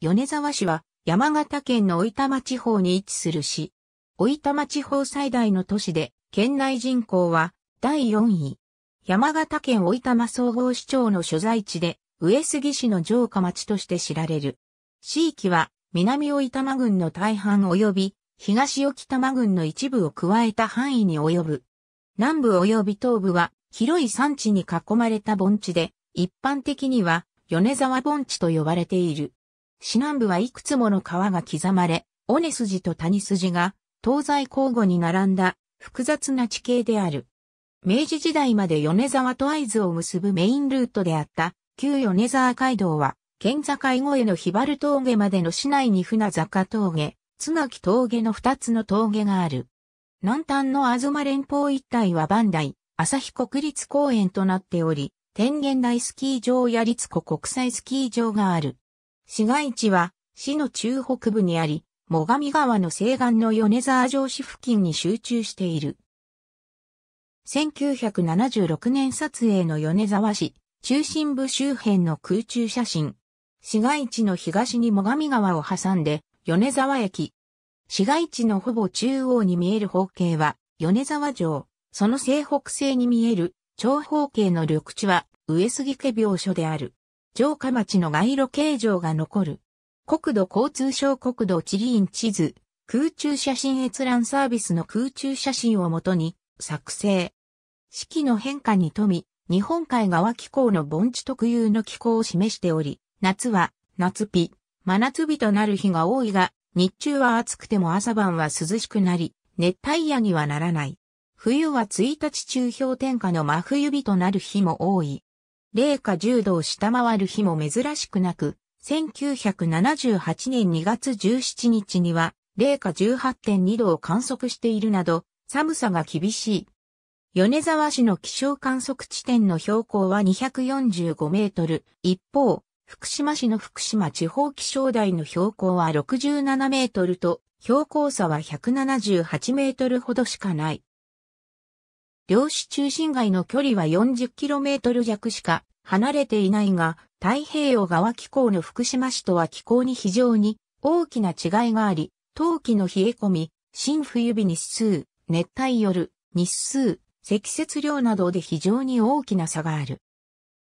米沢市は山形県の置玉地方に位置する市。置玉地方最大の都市で、県内人口は第4位。山形県置玉総合市長の所在地で、上杉市の城下町として知られる。地域は南置玉郡の大半及び東沖玉郡の一部を加えた範囲に及ぶ。南部及び東部は広い山地に囲まれた盆地で、一般的には米沢盆地と呼ばれている。市南部はいくつもの川が刻まれ、尾根筋と谷筋が東西交互に並んだ複雑な地形である。明治時代まで米沢と合図を結ぶメインルートであった旧米沢街道は、県境越えの檜原峠までの市内に船坂峠、津垣峠の二つの峠がある。南端の東連峰一帯は代、朝旭国立公園となっており、天元大スキー場や立子国際スキー場がある。市街地は市の中北部にあり、最上川の西岸の米沢城市付近に集中している。1976年撮影の米沢市、中心部周辺の空中写真。市街地の東に最上川を挟んで、米沢駅。市街地のほぼ中央に見える方形は、米沢城。その西北西に見える、長方形の緑地は、上杉家病所である。城下町の街路形状が残る。国土交通省国土地理院地図、空中写真閲覧サービスの空中写真をもとに作成。四季の変化に富み、日本海側気候の盆地特有の気候を示しており、夏は夏日、真夏日となる日が多いが、日中は暑くても朝晩は涼しくなり、熱帯夜にはならない。冬は1日中氷点下の真冬日となる日も多い。零下10度を下回る日も珍しくなく、1978年2月17日には零下18.2度を観測しているなど、寒さが厳しい。米沢市の気象観測地点の標高は245メートル。一方、福島市の福島地方気象台の標高は67メートルと、標高差は178メートルほどしかない。漁師中心街の距離は 40km 弱しか離れていないが、太平洋側気候の福島市とは気候に非常に大きな違いがあり、冬季の冷え込み、新冬日日数、熱帯夜、日数、積雪量などで非常に大きな差がある。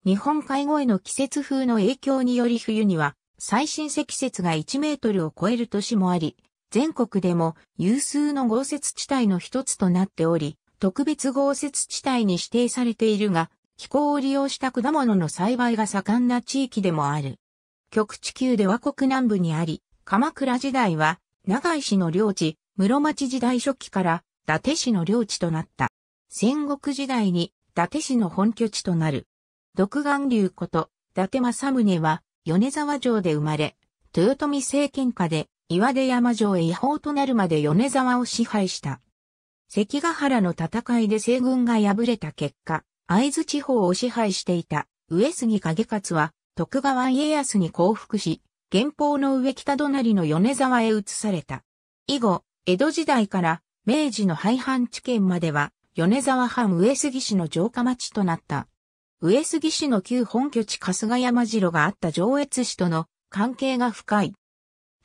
日本海越えの季節風の影響により冬には最新積雪が1メートルを超える年もあり、全国でも有数の豪雪地帯の一つとなっており、特別豪雪地帯に指定されているが、気候を利用した果物の栽培が盛んな地域でもある。極地球では国南部にあり、鎌倉時代は、長井市の領地、室町時代初期から、伊達市の領地となった。戦国時代に、伊達市の本拠地となる。独眼竜こと、伊達政宗は、米沢城で生まれ、豊臣政権下で、岩出山城へ違法となるまで米沢を支配した。関ヶ原の戦いで西軍が敗れた結果、会津地方を支配していた上杉景勝は徳川家康に降伏し、元宝の上北隣の米沢へ移された。以後、江戸時代から明治の廃藩置県までは、米沢藩上杉市の城下町となった。上杉市の旧本拠地春日山城があった上越市との関係が深い。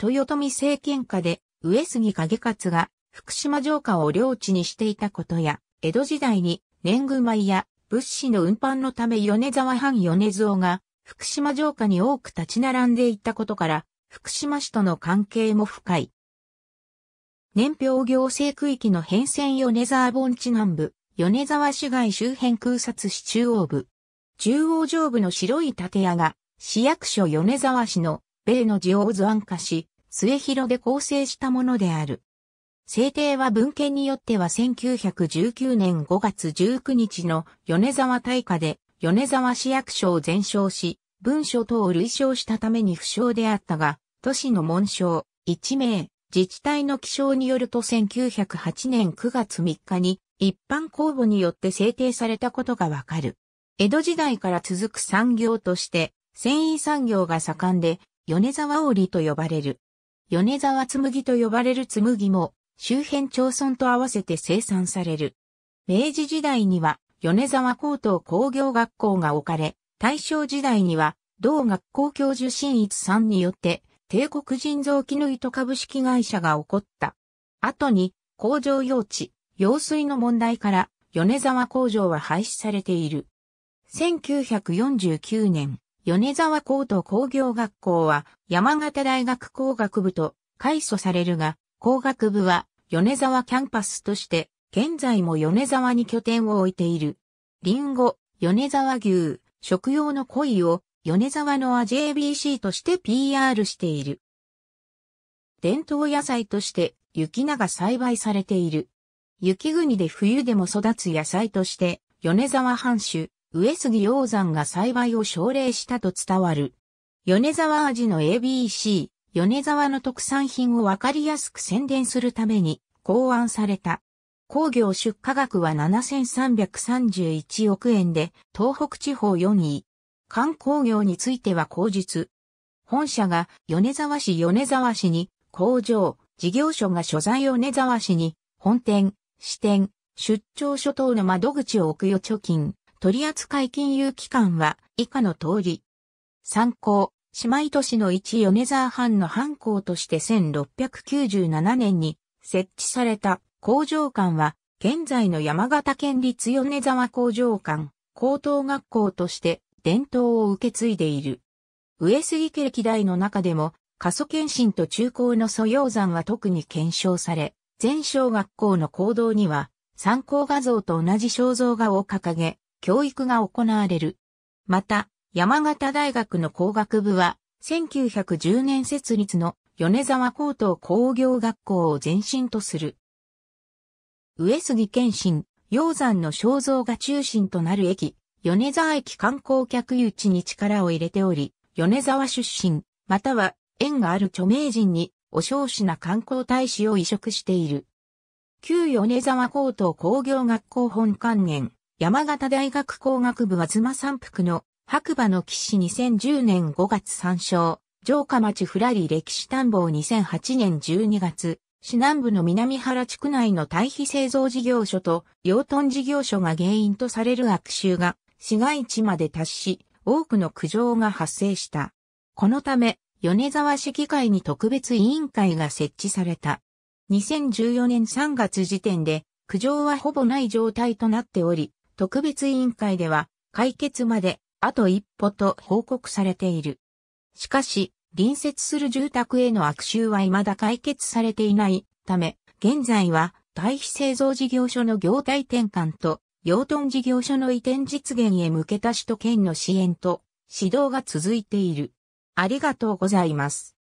豊臣政権下で上杉景勝が福島城下を領地にしていたことや、江戸時代に年貢米や物資の運搬のため米沢藩米蔵が福島城下に多く立ち並んでいたことから、福島市との関係も深い。年表行政区域の変遷米沢盆地南部、米沢市街周辺空撮市中央部。中央上部の白い建屋が、市役所米沢市の米の地を図案化し、末広で構成したものである。制定は文献によっては1919年5月19日の米沢大火で米沢市役所を全焼し、文書等を類焼したために負傷であったが、都市の紋章、一名、自治体の気象によると1908年9月3日に一般公募によって制定されたことがわかる。江戸時代から続く産業として、繊維産業が盛んで、米沢織と呼ばれる。米沢紬と呼ばれる紬も、周辺町村と合わせて生産される。明治時代には米沢高等工業学校が置かれ、大正時代には同学校教授新一さんによって帝国人造機の糸株式会社が起こった。後に工場用地、用水の問題から米沢工場は廃止されている。1949年、米沢高等工業学校は山形大学工学部と改組されるが、工学部は米沢キャンパスとして、現在も米沢に拠点を置いている。リンゴ、米沢牛、食用の鯉を米沢の AJBC として PR している。伝統野菜として雪菜が栽培されている。雪国で冬でも育つ野菜として、米沢藩主、上杉鷹山が栽培を奨励したと伝わる。米沢味の ABC、米沢の特産品をわかりやすく宣伝するために考案された。工業出荷額は7331億円で、東北地方4位。観光業については口述。本社が米沢市米沢市に工場、事業所が所在米沢市に本店、支店、出張所等の窓口を置く預貯金、取扱金融機関は以下の通り。参考。姉妹都市の一米沢藩の藩校として1697年に設置された工場館は、現在の山形県立米沢工場館、高等学校として伝統を受け継いでいる。上杉家歴代の中でも、過疎検診と中高の素養山は特に検証され、全小学校の行動には、参考画像と同じ肖像画を掲げ、教育が行われる。また、山形大学の工学部は、1910年設立の米沢高等工業学校を前身とする。上杉謙信、鷹山の肖像が中心となる駅、米沢駅観光客誘致に力を入れており、米沢出身、または縁がある著名人に、お少子な観光大使を移植している。旧米沢高等工業学校本館園、山形大学工学部は妻三福の白馬の騎士2010年5月参照、城下町ふらり歴史探訪2008年12月、市南部の南原地区内の堆肥製造事業所と養豚事業所が原因とされる悪臭が市街地まで達し、多くの苦情が発生した。このため、米沢市議会に特別委員会が設置された。2014年3月時点で、苦情はほぼない状態となっており、特別委員会では、解決まであと一歩と報告されている。しかし、隣接する住宅への悪臭は未だ解決されていないため、現在は対比製造事業所の業態転換と、養豚事業所の移転実現へ向けた首都圏の支援と指導が続いている。ありがとうございます。